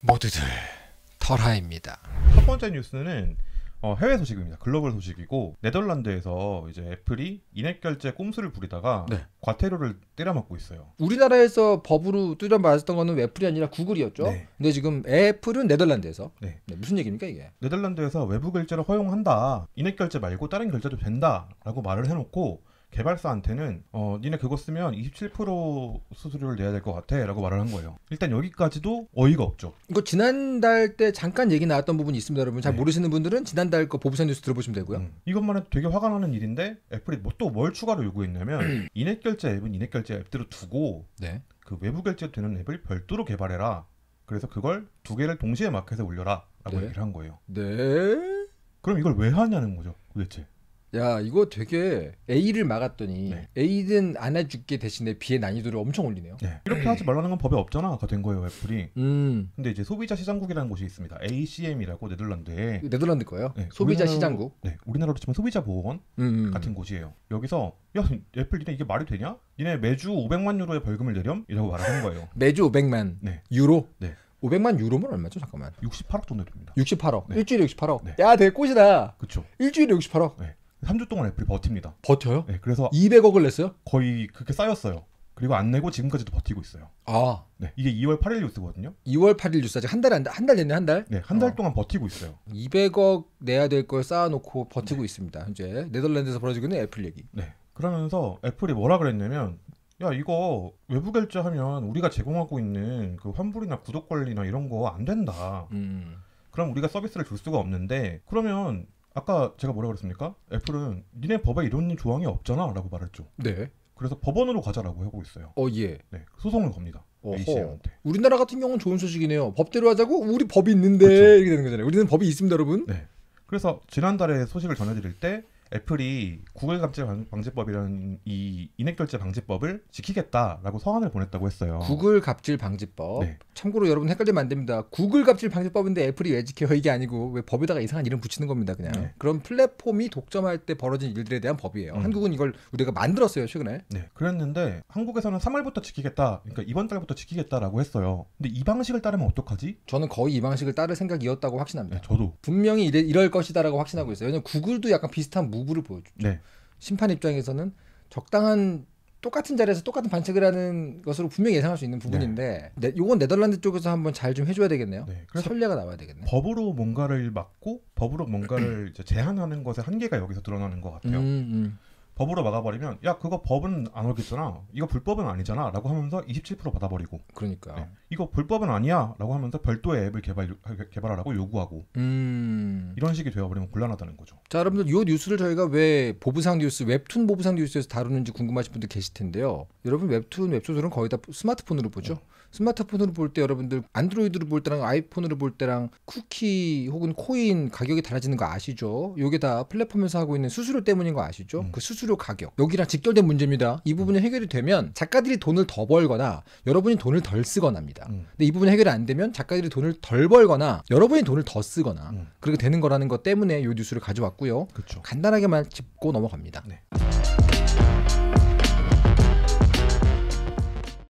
모두들 털하입니다. 첫 번째 뉴스는 어, 해외 소식입니다. 글로벌 소식이고 네덜란드에서 이제 애플이 인앱 결제 꼼수를 부리다가 네. 과태료를 때려맞고 있어요. 우리나라에서 법으로 뚜려맞았던 거는 애플이 아니라 구글이었죠. 네. 근데 지금 애플은 네덜란드에서 네. 네 무슨 얘기입니까 이게? 네덜란드에서 외부 결제를 허용한다. 인앱 결제 말고 다른 결제도 된다라고 말을 해놓고 개발사한테는 어 니네 그거 쓰면 27% 수수료를 내야 될 것 같아라고 말을 한 거예요. 일단 여기까지도 어이가 없죠. 이거 지난달 때 잠깐 얘기 나왔던 부분이 있습니다, 여러분. 잘 네. 모르시는 분들은 지난달 거 보부산 뉴스 들어보시면 되고요. 음. 이것만 해도 되게 화가 나는 일인데 애플이 뭐또뭘 추가로 요구했냐면 인앱 결제 앱은 인앱 결제 앱대로 두고 네. 그 외부 결제되는 앱을 별도로 개발해라. 그래서 그걸 두 개를 동시에 마켓에 올려라라고 네. 얘기를 한 거예요. 네. 그럼 이걸 왜 하냐는 거죠, 도대체. 야 이거 되게 A를 막았더니 네. a 든안 해줄게 대신에 B의 난이도를 엄청 올리네요. 네. 이렇게 하지 말라는 건 법에 없잖아. 가 된 거예요 애플이. 음. 근데 이제 소비자 시장국이라는 곳이 있습니다. ACM이라고 네덜란드에. 네덜란드 거예요? 네. 소비자 우리나라, 시장국. 네. 우리나라로 치면 소비자 보호원 음, 음. 같은 곳이에요. 여기서 야 애플 니네 이게 말이 되냐? 니네 매주 500만 유로의 벌금을 내렴? 이라고 말하는 거예요. 매주 500만 네. 유로? 네. 500만 유로면 얼마죠? 잠깐만. 68억 정도 됩니다. 68억. 네. 일주일에 68억. 네. 야, 되게 꽃이다. 그렇죠. 일주일에 68억. 네. 3주 동안 애플이 버팁니다. 버텨요? 네, 그래서 200억을 냈어요? 거의 그렇게 쌓였어요. 그리고 안 내고 지금까지도 버티고 있어요. 아, 네, 이게 2월 8일 뉴스거든요. 2월 8일 뉴스 아직 한 달이 한달 됐네 한 달. 네, 한달 어. 동안 버티고 있어요. 200억 내야 될 걸 쌓아놓고 버티고 네. 있습니다. 현재 네덜란드에서 벌어지고 있는 애플 얘기. 네, 그러면서 애플이 뭐라 그랬냐면 야 이거 외부 결제하면 우리가 제공하고 있는 그 환불이나 구독 관리나 이런 거 안 된다. 음. 그럼 우리가 서비스를 줄 수가 없는데 그러면 아까 제가 뭐라 그랬습니까? 애플은 니네 법에 이런 조항이 없잖아라고 말했죠. 네. 그래서 법원으로 가자라고 하고 있어요. 어 예. 네. 소송을 겁니다. a c 우리나라 같은 경우는 좋은 소식이네요. 법대로 하자고 우리 법이 있는데 그렇죠. 이렇게 되는 거잖아요. 우리는 법이 있습니다, 여러분. 네. 그래서 지난달에 소식을 전해드릴 때 애플이 구글 감지 방지법이라는 이 인앱 결제 방지법을 지키겠다라고 서한을 보냈다고 했어요. 구글 갑질 방지법. 네. 참고로 여러분 헷갈리면 안 됩니다. 구글 갑질 방지법인데 애플이 왜 지켜 이게 아니고 왜 법에다가 이상한 이름 붙이는 겁니다. 그냥 네. 그런 플랫폼이 독점할 때 벌어진 일들에 대한 법이에요. 음. 한국은 이걸 우리가 만들었어요 최근에. 네, 그랬는데 한국에서는 3월부터 지키겠다. 그러니까 이번 달부터 지키겠다라고 했어요. 근데 이 방식을 따르면 어떡하지? 저는 거의 이 방식을 따를 생각이었다고 확신합니다. 네, 저도 분명히 이래, 이럴 것이다라고 확신하고 있어요. 왜냐면 구글도 약간 비슷한 무브를 보여줬죠. 네. 심판 입장에서는 적당한 똑같은 자리에서 똑같은 반칙을 하는 것으로 분명히 예상할 수 있는 부분인데 네. 네, 요건 네덜란드 쪽에서 한번 잘 좀 해줘야 되겠네요. 네, 그래서 선례가 나와야 되겠네요. 법으로 뭔가를 막고 법으로 뭔가를 제한하는 것의 한계가 여기서 드러나는 것 같아요. 음, 음. 법으로 막아버리면 야 그거 법은 안 오겠잖아 이거 불법은 아니잖아 라고 하면서 27% 받아버리고 그러니까 네. 이거 불법은 아니야 라고 하면서 별도의 앱을 개발, 개발하라고 요구하고 음... 이런 식이 되어버리면 곤란하다는 거죠 자 여러분들 이 뉴스를 저희가 왜 보부상 뉴스 웹툰 보부상 뉴스에서 다루는지 궁금하신 분들 계실 텐데요 여러분 웹툰 웹소설은 거의 다 스마트폰으로 보죠 네. 스마트폰으로 볼 때 여러분들 안드로이드로 볼 때랑 아이폰으로 볼 때랑 쿠키 혹은 코인 가격이 달라지는 거 아시죠 이게다 플랫폼에서 하고 있는 수수료 때문인 거 아시죠 음. 그수수 수수료 가격 여기랑 직결된 문제입니다. 이 부분이 해결이 되면 작가들이 돈을 더 벌거나 여러분이 돈을 덜 쓰거나 합니다. 음. 근데 이 부분 이 해결이 안 되면 작가들이 돈을 덜 벌거나 여러분이 돈을 더 쓰거나 음. 그렇게 되는 거라는 것 때문에 이 뉴스를 가져왔고요. 그쵸. 간단하게만 짚고 넘어갑니다. 네.